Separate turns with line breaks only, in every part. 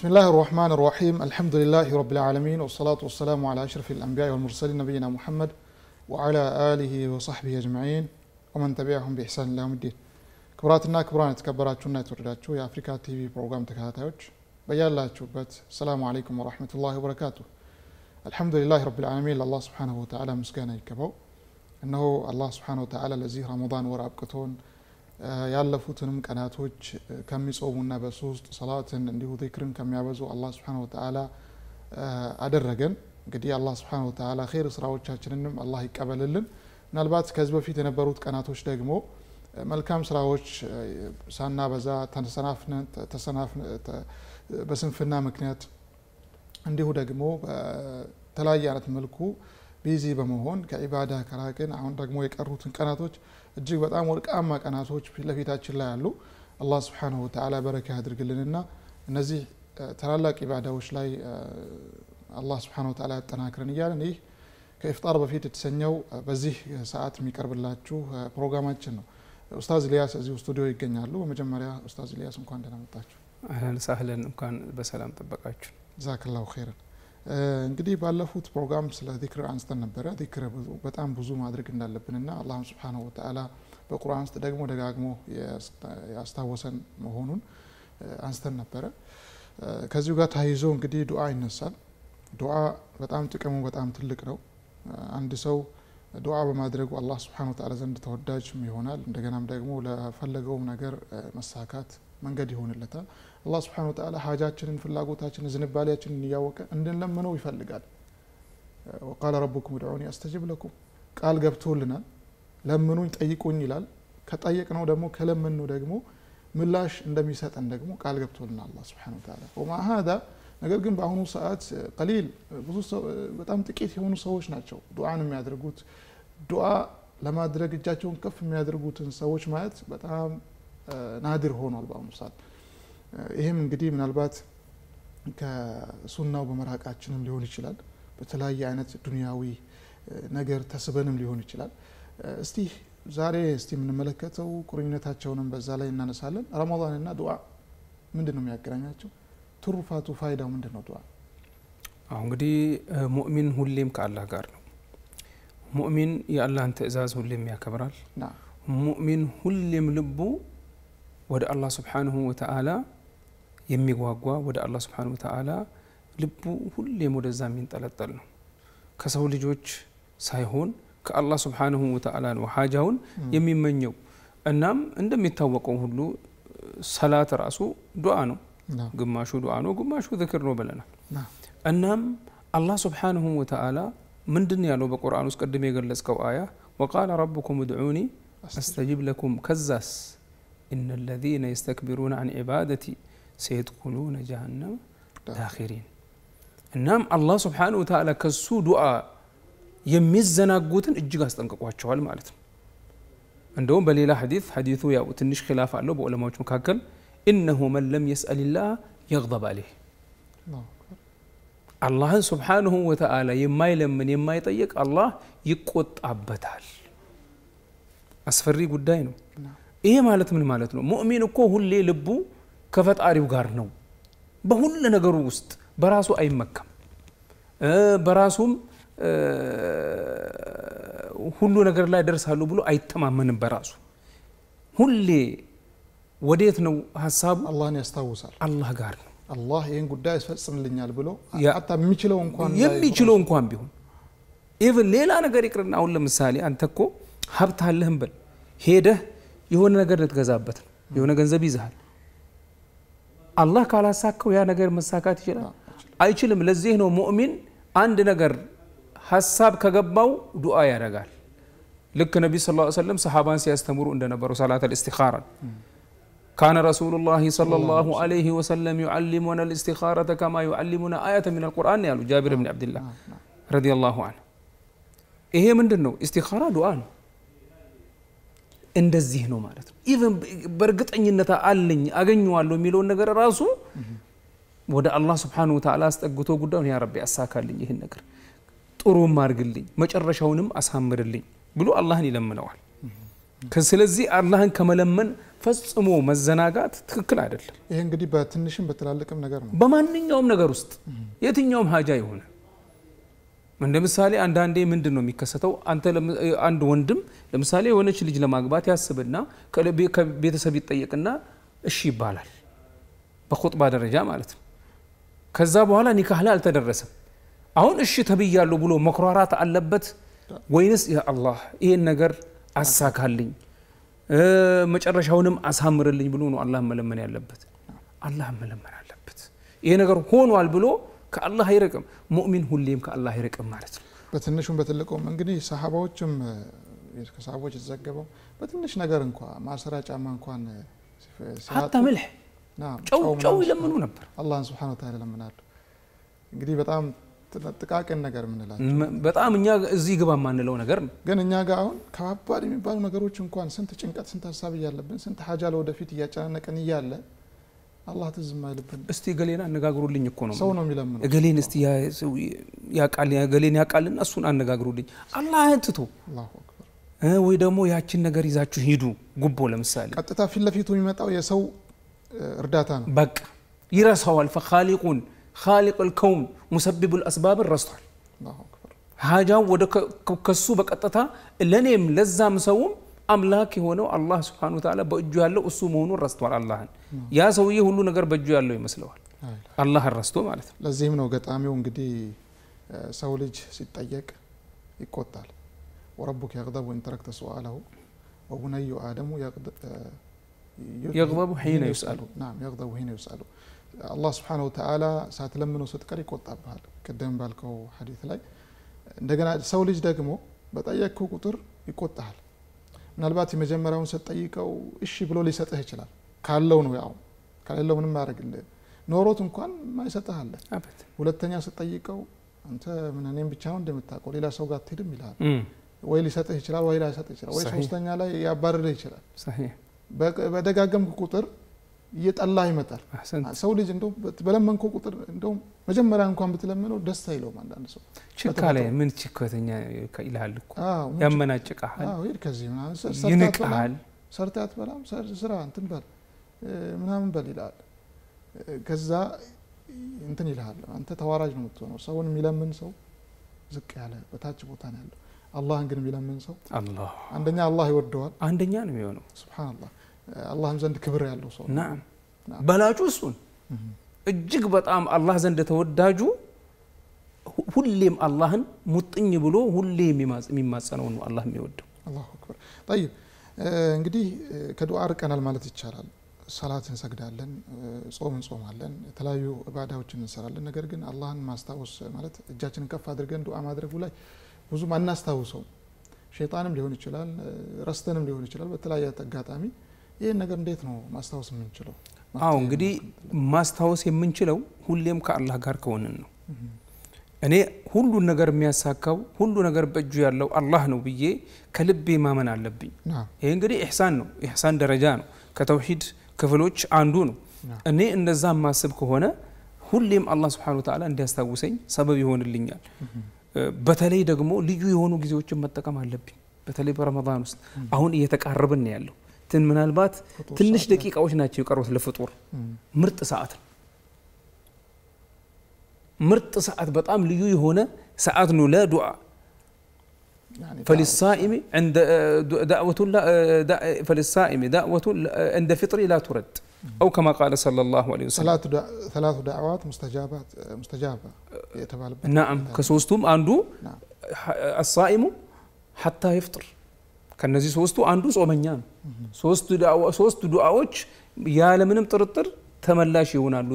بسم الله الرحمن الرحيم الحمد لله رب العالمين والصلاة والسلام على أشرف الأنبياء والمرسلين نبينا محمد وعلى آله وصحبه أجمعين ومن تبعهم بإحسان الله يوم الدين كبراتنا كبران شنة ترداتشو يا أفريكا تي في بروغرام تكهاتاوش بيالا تشوبت السلام عليكم ورحمة الله وبركاته الحمد لله رب العالمين الله سبحانه وتعالى مسكانا يكبو أنه الله سبحانه وتعالى لزيه رمضان ورأبكتون ያለፉትንም ቀናቶች ከሚጾሙና በሶስት ሰላትን እንዲሁ ዚክርን ከሚያበዙ አላህ ስብሓነሁ ወተዓላ አደረገን። እንግዲህ አላህ ስብሓነሁ ወተዓላ ኸይር ስራዎቻችንንም አላህ ይቀበልልን። ምናልባት ከዚህ በፊት የነበሩት ቀናቶች ደግሞ መልካም ስራዎች ሳናበዛ በስንፍና ምክንያት እንዲሁ ደግሞ በተለያየ አይነት መልኩ ቢዚ በመሆን ከዒባዳ ከራቅን አሁን ደግሞ የቀሩትን ቀናቶች እጅግ በጣም ወርቃማ ቀናቶች ፊትለፊታችን ላይ አሉ አላህ ስብሓንሁ ተዓላ በረካ ያድርግልንና እነዚህ ታላላቅ ኢባዳዎች ላይ አላህ ስብሓንሁ ተዓላ ያጠናክረን እያለን ይህ ከኢፍጣር በፊት የተሰኘው በዚህ ሰዓት የሚቀርብላችሁ ፕሮግራማችን ነው ኡስታዝ ኢልያስ እዚሁ ስቱዲዮ ይገኛሉ በመጀመሪያ ኡስታዝ ኢልያስ እንኳን ደህና መጣችሁ አህለን ሳህለን እንኳን በሰላም ጠበቃችሁ ዛክላሁ ኸይርን እንግዲህ ባለፉት ፕሮግራም ስለ ዚክር አንስተን ነበረ። ዚክር በጣም ብዙ ማድረግ እንዳለብንና አላህም ስብሓነሁ ወተዓላ በቁርአን ውስጥ ደግሞ ደጋግሞ ያስታወሰን መሆኑን አንስተን ነበረ። ከዚሁ ጋር ተያይዞ እንግዲህ ዱዓ ይነሳል። ዱዓ በጣም ጥቅሙ በጣም ትልቅ ነው። አንድ ሰው ዱዓ በማድረጉ አላህ ስብሓነሁ ወተዓላ ዘንድ ተወዳጅም ይሆናል። እንደገናም ደግሞ ለፈለገውም ነገር መሳካት መንገድ ይሆንለታል። አላህ ስብሓን ወተላ ሀጃችንን ፍላጎታችንን ዝንባሌያችንን እያወቀ እንድንለምነው ይፈልጋል ወቃለ ረቡኩም ድዑኒ አስተጅብ ለኩም ቃል ገብቶልናል ለምኑኝ ጠይቁኝ ይላል ከጠየቅ ነው ደግሞ ከለምን ደግሞ ምላሽ እንደሚሰጠን ደግሞ ቃል ገብቶልናል አላህ ስብሓን ወተላ ወማ ሀዛ ነገር ግን በአሁኑ ሰዓት ቀሊል ብዙ በጣም ጥቂት የሆኑ ሰዎች ናቸው ዱዓን የሚያደርጉት ዱዓ ለማድረግ እጃቸውን ከፍ የሚያደርጉትን ሰዎች ማየት በጣም ናድር ሆኗል በአሁኑ ሰዓት ይህም እንግዲህ ምናልባት ከሱናው በመራቃችንም ሊሆን ይችላል። በተለያየ አይነት ዱንያዊ ነገር ተስበንም ሊሆን ይችላል። እስቲ ዛሬ እስቲ የምንመለከተው ቁርኝነታቸውንም በዛ ላይ እናነሳለን። እና ዱዓ ምንድን ነው የሚያገናኛቸው? ትሩፋቱ ፋይዳው ምንድን ነው? ዱዓ
አሁ እንግዲህ ሙእሚን ሁሌም ከአላህ ጋር ነው። ሙእሚን የአላህን ትእዛዝ ሁሌም ያከብራል። ሙእሚን ሁሌም ልቡ ወደ አላህ ስብሓንሁ ወተዓላ የሚጓጓ ወደ አላህ ስብሓን ወተዓላ ልቡ ሁሌም ወደዛ የሚንጠለጠል ነው ከሰው ልጆች ሳይሆን ከአላህ ስብሓንሁ ወተዓላ ነው ሀጃውን የሚመኘው እናም እንደሚታወቀው ሁሉ ሰላት ራሱ ዱዓ ነው ግማሹ ዱዓ ነው ግማሹ ዝክር ነው ብለናል እናም አላህ ስብሓንሁ ወተዓላ ምንድን ያለው በቁርአን ውስጥ ቅድም የገለጽከው አያ ወቃለ ረቡኩም እድዑኒ አስተጂብ ለኩም ከዛስ إن الذين يستكبرون عن عبادتي سيدخلون جهنم داخرين እናም አላህ ስብሓን ወተላ ከሱ ዱዓ የሚዘናጉትን እጅግ አስጠንቅቋቸዋል ማለት ነው እንደውም በሌላ ሐዲት ሐዲቱ ያው ትንሽ ኪላፍ አለው በዑለማዎች መካከል እነሁ መን ለም የስአልላህ የግضብ አለህ አላህን ስብሓንሁ ወተአላ የማይለምን የማይጠየቅ አላህ ይቆጣበታል አስፈሪ ጉዳይ ነው ይሄ ማለት ምን ማለት ነው ሙእሚን እኮ ሁሌ ልቡ ከፈጣሪው ጋር ነው። በሁሉ ነገሩ ውስጥ በራሱ አይመካም። በራሱም ሁሉ ነገር ላይ ደርሳሉ ብሎ አይተማመንም። በራሱ ሁሌ ወዴት ነው ሀሳቡ? አላህን ያስታውሳል። አላህ ጋር ነው።
አላህ ይህን ጉዳይ ያስፈጽምልኛል ብሎ
የሚችለው እንኳን የሚችለው እንኳን ቢሆን ኢቭን ሌላ ነገር ይቅርና አሁን ለምሳሌ አንተ እኮ ሀብት አለህም በል ሄደህ የሆነ ነገር ልትገዛበት ነው የሆነ ገንዘብ ይዝሃል አላህ ካላሳካው ያ ነገር መሳካት مؤمن عند نجر حساب ሙእሚን دعاء يا رجال لك النبي صلى الله عليه وسلم صحابان ሰሓባን ሲያስተምሩ እንደነበሩ صلاة الاستخارة كان رسول الله صلى الله عليه وسلم يعلمنا الاستخارة كما يعلمنا آية من القرآن قالوا جابر بن عبد الله رضي الله عنه إيه من دنو استخارة دعاء እንደዚህ ነው ማለት ነው። ኢቨን በእርግጠኝነት አለኝ አገኘዋለሁ የሚለውን ነገር ራሱ ወደ አላህ ስብሓነ ወተዓላ አስጠግቶ ጉዳዩን ያ ረቢ አሳካልኝ፣ ይህን ነገር ጥሩም አድርግልኝ፣ መጨረሻውንም አሳምርልኝ ብሎ አላህን ይለምነዋል። ስለዚህ አላህን ከመለመን ፈጽሞ
መዘናጋት ትክክል አይደለም። ይሄ እንግዲህ በትንሽም በትላልቅም ነገር ነው፣
በማንኛውም ነገር ውስጥ የትኛውም ሀጃ ይሆናል። እንደ ምሳሌ አንዳንዴ ምንድን ነው የሚከሰተው? አንተ አንድ ወንድም ለምሳሌ የሆነች ልጅ ለማግባት ያስብና ከቤተሰብ ይጠየቅና እሺ ይባላል፣ በኹጥባ ደረጃ ማለት ነው። ከዛ በኋላ ኒካህ ላይ አልተደረሰም። አሁን እሺ ተብያለሁ ብሎ መኩራራት አለበት ወይንስ ያ አላህ ይሄን ነገር አሳካልኝ መጨረሻውንም አሳምርልኝ ብሎ ነው አላህ መለመን ያለበት? አላህ መለመን አለበት። ይሄ ነገር ሆኗል ብሎ
ከአላህ አይረቅም። ሙእሚን ሁሌም ከአላህ አይረቅም ማለት ነው። በትንሹም በትልቁም እንግዲህ ሰሃባዎችም ከሰሃቦች የተዘገበው በትንሽ ነገር እንኳ ማሰሪያ ጫማ እንኳን ሀታ ምልሕ ጨው ጨው ይለምኑ ነበር። አላህን ስብሐነ ወተዓላ ይለምናሉ። እንግዲህ በጣም ጥቃቅን ነገር ምንላቸው በጣም እኛ እዚህ ግባ የማንለው ነገር ነው። ግን እኛ ጋር አሁን ከባባድ የሚባሉ ነገሮች እንኳን ስንት ጭንቀት፣ ስንት ሀሳብ እያለብን ስንት ሀጃ ለወደፊት እያጨናነቀን እያለ አላህ ትዝም አይልብን።
እስቲ እገሌን አነጋግሩልኝ እኮ ነው ሰው ነው የሚለምነው። እገሌን እስቲ ያቃል እገሌን ያቃልና እሱን አነጋግሩልኝ። አላህ ትቶ ወይ ደግሞ ያችን ነገር ይዛችሁ ሂዱ። ጉቦ ለምሳሌ ቀጥታ ፊት ለፊቱ የሚመጣው የሰው እርዳታ ነው። በቃ ይረሳዋል። ፈኻሊቁን ኻሊቅ ልከውን ሙሰቢቡ ልአስባብን ረስቷል። ሀጃው ወደ ከሱ በቀጥታ ለእኔም ለዛም ሰውም አምላክ የሆነው አላህ ስብሓን ተዓላ በእጁ ያለው እሱ መሆኑን ረስቷል።
አላህን ያ ሰውዬ ሁሉ ነገር በእጁ ያለው ይመስለዋል። አላህን ረስቶ ማለት ነው። ለዚህም ነው ገጣሚው እንግዲህ ሰው ልጅ ሲጠየቅ ይቆጣል። ወረቡክ የቅደብ ወይን ተረክተ ሱአለሁ ወቡነዩ አደሙ የቅበቡ ሒነ ይስአሉ ናም የቅደቡ ሒነ ይስአሉ አላህ ስብሓነ ወተዓላ ሳትለምነው ስትቀር ይቆጣብሃል። ቅድም ባልከው ሐዲት ላይ እንደገና ሰው ልጅ ደግሞ በጠየቅከው ቁጥር ይቆጣሃል። ምናልባት የመጀመሪያውን ስትጠይቀው እሺ ብሎ ሊሰጥህ ይችላል። ካለው ነው ያው፣ ከሌለው ምንም አያደርግልህ። ኖሮት እንኳን ማይሰጥህ አለ። ሁለተኛ ስትጠይቀው አንተ ምን እኔም ብቻ ነው እንደምታውቀው ሌላ ሰው ጋር አትሄድም ይልል ወይ ሊሰጥህ ይችላል፣ ወይ ላይሰጥህ ይችላል፣ ወይ ሶስተኛ ላይ ያባርርህ ይችላል። በደጋገምክ ቁጥር እየጠላ ይመጣል። ሰው ልጅ እንደው በለመንኮ ቁጥር እንደው መጀመሪያ እንኳን ብትለምነው ደስ አይለውም። አንዳንድ ሰው ችካ ላይ
ምን ችኮተኛ ይልሃል እኮ
ያመናጭቃል፣ ከዚህ ይንቃል፣ ሰርታት በላም ስራ እንትን በል ምናምን በል ይልሃል። ከዛ እንትን ይልሃል። አንተ ተዋራጅ ነው የምትሆነው። ሰውን የሚለምን ሰው ዝቅ ያለ በታች ቦታ ነው ያለው። አላህን ግን የሚለምን ሰው አንደኛ አላህ ይወደዋል፣ አንደኛ ነው የሚሆነው። ሱብሃነላህ አላህም ዘንድ ክብር ያለው ሰው ናም
በላጩ እሱን እጅግ በጣም አላህ ዘንድ ተወዳጁ ሁሌም አላህን ሙጥኝ ብሎ ሁሌ የሚማጸነውን ነው አላህ የሚወደው
አላሁ አክበር ጠይብ እንግዲህ ከዱዓ ርቀናል ማለት ይቻላል ሰላት እንሰግዳለን ጾም እንጾማለን የተለያዩ ባዳዎችን እንሰራለን ነገር ግን አላህን ማስታወስ ማለት እጃችንን ከፍ አድርገን ዱዓ ማድረጉ ላይ ብዙም አናስታውሰውም ሸይጣንም ሊሆን ይችላል ረስተንም ሊሆን ይችላል በተለያየ አጋጣሚ ይህን ነገር እንዴት ነው ማስታወስ የምንችለው?
አዎ እንግዲህ ማስታወስ የምንችለው ሁሌም ከአላህ ጋር ከሆንን ነው። እኔ ሁሉን ነገር የሚያሳካው ሁሉ ነገር በእጁ ያለው አላህ ነው ብዬ ከልቤ ማመን አለብኝ። ይህ እንግዲህ ኢሕሳን ነው። ኢሕሳን ደረጃ ነው። ከተውሂድ ክፍሎች አንዱ ነው። እኔ እንደዛ ማስብ ከሆነ ሁሌም አላህ ስብሓነሁ ወተዓላ እንዲያስታውሰኝ ሰበብ ይሆንልኛል። በተለይ ደግሞ ልዩ የሆኑ ጊዜዎችን መጠቀም አለብኝ። በተለይ በረመዳን ውስጥ አሁን እየተቃረብን ያለው تنش دقيقة وش ደቂቃዎች ናቸው لفطور مرت ساعات مرت ساعات بطعم ሰዓት هنا ساعات نو لا دعاء يعني فللصائم عند دعوة لا فللصائم دعوة عند فطري لا ترد أو كما قال صلى الله عليه وسلم ثلاث
ثلاث دعوات مستجابات مستجابة نعم
كسوستم عنده الصائم حتى يفطر ከነዚህ ሶስቱ አንዱ ጾመኛ ነው። ሶስቱ ዱዓዎች ያለምንም ጥርጥር ተመላሽ ይሆናሉ፣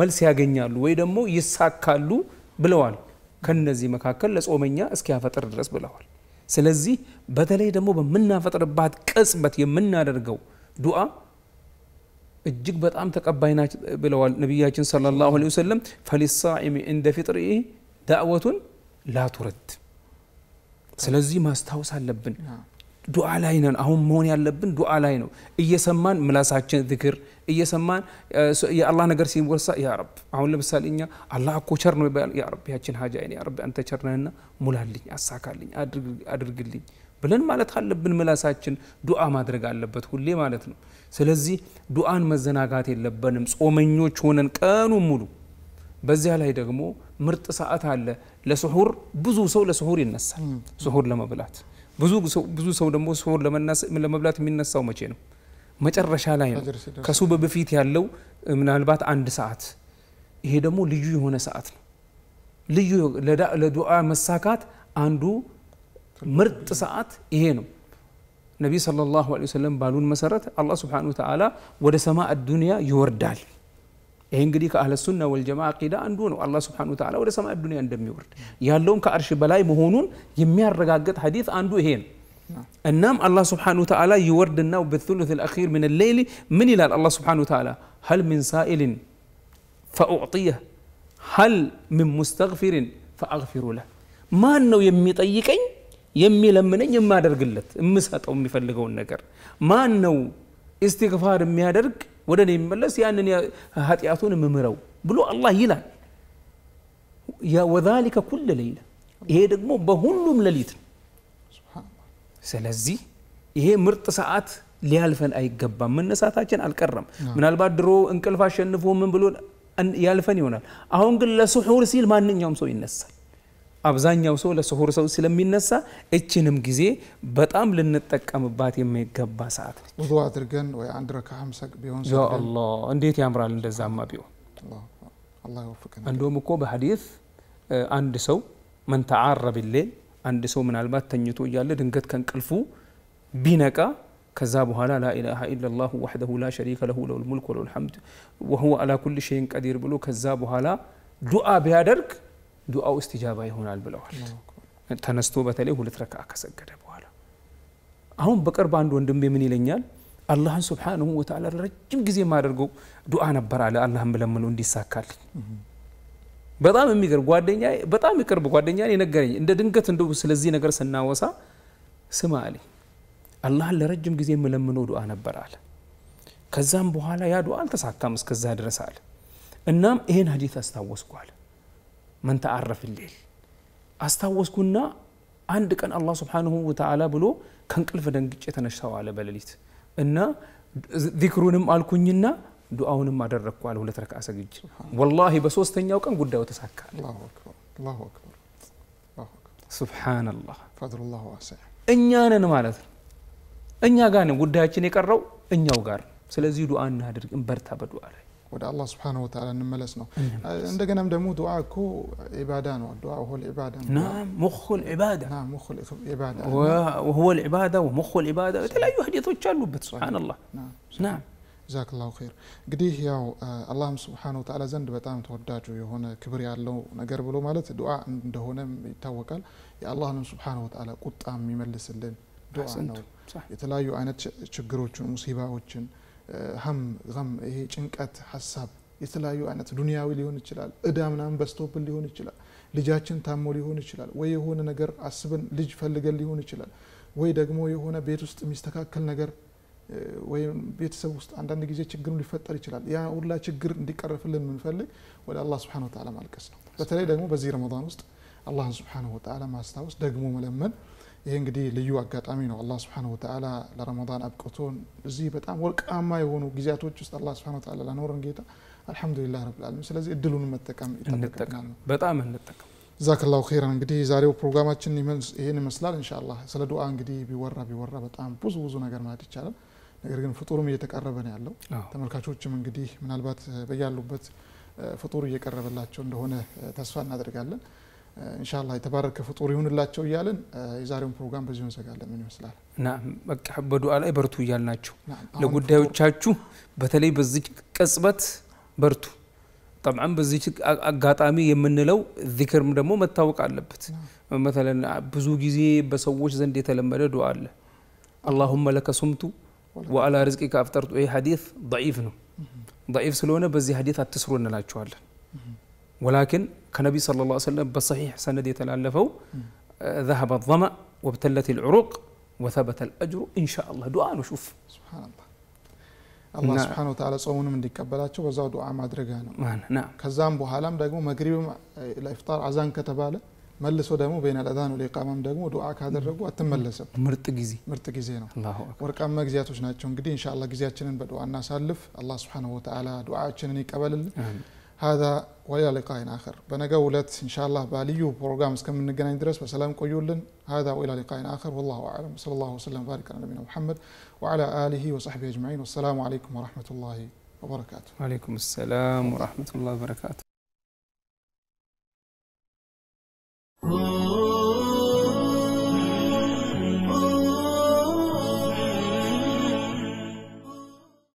መልስ ያገኛሉ ወይ ደግሞ ይሳካሉ ብለዋል። ከነዚህ መካከል ለጾመኛ እስኪያፈጥር ድረስ ብለዋል። ስለዚህ በተለይ ደግሞ በምናፈጥርባት ቅጽበት የምናደርገው ዱዓ እጅግ በጣም ተቀባይ ናች ብለዋል ነቢያችን ሰለላሁ ዐለይሂ ወሰለም። ፈሊሳኢሚ እንደ ፊጥር ዳዕወቱን ላቱረድ። ስለዚህ ማስታወስ አለብን ዱዓ ላይ ነን። አሁን መሆን ያለብን ዱዓ ላይ ነው። እየሰማን ምላሳችን ዝክር እየሰማን የአላህ ነገር ሲወሳ ያ ረብ፣ አሁን ለምሳሌ እኛ አላህ እኮ ቸር ነው ይባል። ያ ረብ ያችን ሀጃ ያ ረብ አንተ ቸር ነህና ሙላልኝ፣ አሳካልኝ፣ አድርግልኝ ብለን ማለት አለብን። ምላሳችን ዱዓ ማድረግ አለበት ሁሌ ማለት ነው። ስለዚህ ዱዓን መዘናጋት የለብንም። ጾመኞች ሆነን ቀኑ ሙሉ በዚያ ላይ ደግሞ ምርጥ ሰዓት አለ ለስሑር። ብዙ ሰው ለስሁር ይነሳል፣ ስሑር ለመብላት بزوج بزوج سو دمو سو لما الناس من لما بلات من الناس سو ما شينو ما جر رشالة كسبة بفيت هاللو من هالبات عند ساعات هي دمو ليجي هنا ساعات ليجي لدا لدعاء مساكات عنده مرت ساعات هينو النبي صلى الله عليه وسلم بالون مسرت الله سبحانه وتعالى ود الدنيا يوردال هنغري كأهل السنة والجماعة قيدا أندون الله سبحانه وتعالى ورسى ما الدنيا أندم يورد يالون كأرش بلاي مهونون يمي الرقاقات حديث أندو هين النام الله سبحانه وتعالى يورد النوم بالثلث الأخير من الليل من إلى الله سبحانه وتعالى هل من سائل فأعطيه هل من مستغفر فأغفر له ما أنه يمي طيقين يمي لمنين يمي قلت مسهت أمي فلقون نكر ما أنه استغفار مي درق ودن يملس يعني هاتياتون ممرو بلو الله يلا يا وذلك كل ليلة يهدك مو سبحان الله سلزي إيه مرت ساعات ليالفن أي قبا من نساتا جن الكرم من البادرو انكلفا شنفو من بلون أن يالفن يونال أهون قل لسوحور سيل ما نن يوم سوين نسل አብዛኛው ሰው ለስሁር ሰው ስለሚነሳ እችንም ጊዜ በጣም ልንጠቀምባት የሚገባ ሰዓት ነች።
ውዱ አድርገን ወይ አንድ ረካ ሀምሳ ቢሆን ያአላ
እንዴት ያምራል! እንደዛማ ቢሆን እንደውም እኮ በሀዲፍ አንድ ሰው መንተዓረ ቢሌል አንድ ሰው ምናልባት ተኝቶ እያለ ድንገት ከእንቅልፉ ቢነቃ ከዛ በኋላ ላኢላሃ ኢለላሁ ወሕደሁ ላ ሸሪከ ለሁ ለውል ሙልክ ወለውል ሐምድ ወሁወ አላ ኩል ሸይን ቀዲር ብሎ ከዛ በኋላ ዱዓ ቢያደርግ ውስጥ ኢጃባ ይሆናል ብለዋል። ተነስቶ በተለይ ሁለት ረክዓ ከሰገደ በኋላ አሁን በቅርብ አንድ ወንድም የምን ይለኛል አላህን ስብሓንሁ ወተዓላ ረጅም ጊዜ የማደርገው ዱዓ ነበር አለ አላህን ብለምነው እንዲሳካልኝ። በጣም የሚገርም ጓደኛ በጣም ይቅርብ ጓደኛ የነገረኝ እንደ ድንገት እንደ ስለዚህ ነገር ስናወሳ ስማ አለኝ አላህን ለረጅም ጊዜ የምለምነው ዱዓ ነበር አለ። ከዛም በኋላ ያ ዱዓ አልተሳካም እስከዛ ድረስ አለ። እናም ይሄን ሀዲት አስታወስኳል። መን ተአረፍ ሌል አስታወስኩና አንድ ቀን አላህ ስብሓንሁ ወተዓላ ብሎ ከእንቅልፍ ደንግጬ ተነሳው አለ በሌሊት እና ዚክሩንም አልኩኝና ዱአውንም አደረግኩ አለ ሁለት ረክዓ ሰግጄ ወላሂ በሶስተኛው ቀን ጉዳዩ ተሳካ ሱብሓነላህ እኛንን ማለት ነው እኛ ጋር ነው ጉዳያችን የቀረው እኛው ጋር ስለዚህ ዱአ እናድርግ እንበርታ
በዱአ ላይ ወደ አላህ ስብሓን ወተዓላ እንመለስ ነው። እንደገናም ደግሞ ዱዓ እኮ ዒባዳ ነው። ዱዓ ሁወ ልዒባዳ ናም ሙኹ ልዒባዳ ናም ሙኹ ልዒባዳ
ወሁወ ልዒባዳ ወሙኹ
ልዒባዳ የተለያዩ ህዴቶች አሉበት። ስብሓንላህ ናም ጀዛክላሁ ኸይር። እንግዲህ ያው አላህም ስብሓን ወተዓላ ዘንድ በጣም ተወዳጁ የሆነ ክብር ያለው ነገር ብሎ ማለት ዱዓ እንደሆነም ይታወቃል። የአላህንም ስብሓን ወተዓላ ቁጣ የሚመልስልን ዱዓ ነው። የተለያዩ አይነት ችግሮችን ሙሲባዎችን ሀም ም ይሄ ጭንቀት ሀሳብ የተለያዩ አይነት ዱንያዊ ሊሆን ይችላል። እዳ ምናምን በስቶብን ሊሆን ይችላል። ልጃችን ታሞ ሊሆን ይችላል። ወይ የሆነ ነገር አስብን ልጅ ፈልገን ሊሆን ይችላል። ወይ ደግሞ የሆነ ቤት ውስጥ የሚስተካከል ነገር ወይም ቤተሰብ ውስጥ አንዳንድ ጊዜ ችግር ሊፈጠር ይችላል። ያ ሁላ ችግር እንዲቀረፍልን የምንፈልግ ወደ አላ ስብሓነሁ ወተዓላ ማልቀስ ነው። በተለይ ደግሞ በዚህ ረመዳን ውስጥ አላህን ስብሓነሁ ወተዓላ ማስታወስ ደግሞ መለመን ይሄ እንግዲህ ልዩ አጋጣሚ ነው። አላህ ስብሓነሁ ወተዓላ ለረመዳን አብቅቶን እዚህ በጣም ወርቃማ የሆኑ ጊዜያቶች ውስጥ አላህ ስብሓነሁ ወተዓላ ለኖረን ጌታ አልሐምዱሊላህ ረብል ዓለሚን። ስለዚህ እድሉን መጠቀም ይጠበቅብናል ነው በጣም እንጠቀም። ጀዛከላሁ ኸይረን። እንግዲህ ዛሬው ፕሮግራማችን ይህን ይመስላል። ኢንሻአላህ ስለ ዱዓ እንግዲህ ቢወራ ቢወራ በጣም ብዙ ብዙ ነገር ማለት ይቻላል። ነገር ግን ፍጡሩም እየተቃረበ ነው ያለው። ተመልካቾችም እንግዲህ ምናልባት በያሉበት ፍጡር እየቀረበላቸው እንደሆነ ተስፋ እናደርጋለን። እንሻላ የተባረከ ፍጡር ይሁንላቸው እያለን የዛሬውን ፕሮግራም በዚሁ እንዘጋለን። ምን ይመስላል?
ና በቃ በዱዓ ላይ በርቱ እያልናቸው ለጉዳዮቻችሁ በተለይ በዚህ ቅጽበት በርቱ። ጠብዓን በዚህ አጋጣሚ የምንለው ዚክርም ደግሞ መታወቅ አለበት። መተለን ብዙ ጊዜ በሰዎች ዘንድ የተለመደ ዱዓ አለ። አላሁመ ለከ ሱምቱ ወአላ ርዝቂ አፍጠርቱ። ይህ ሀዲ ፍ ነው። ፍ ስለሆነ በዚህ ሀዲ አትስሩ እንላቸዋለን። ولكن كنبي صلى الله عليه وسلم بصحيح سند يتلالفه آه، ذهب الظمأ وابتلت العروق
وثبت الأجر إن شاء الله دعاء نشوف سبحان الله الله نعم. سبحانه وتعالى صومنا من ديك بلاتش دعاء ما درجانا نعم كزام بوهالام دعوة مغرب الإفطار عزان كتب له ملس بين الأذان والإقامة دعوة دعاء كهذا الرب وتم ملسه مرتجزي مرتجزي نعم الله أكبر ورقم مجزيات وشنا تشون إن شاء الله جزيات شنن بدعاء الله سبحانه وتعالى دعاء شنن هذا والى لقاء اخر بنقولة ان شاء الله باليو بروجرام كم نقنا درس وسلام قيولن هذا والى لقاء اخر والله اعلم صلى الله وسلم وبارك على نبينا محمد وعلى اله وصحبه اجمعين والسلام عليكم ورحمه الله وبركاته.
وعليكم السلام ورحمه الله وبركاته.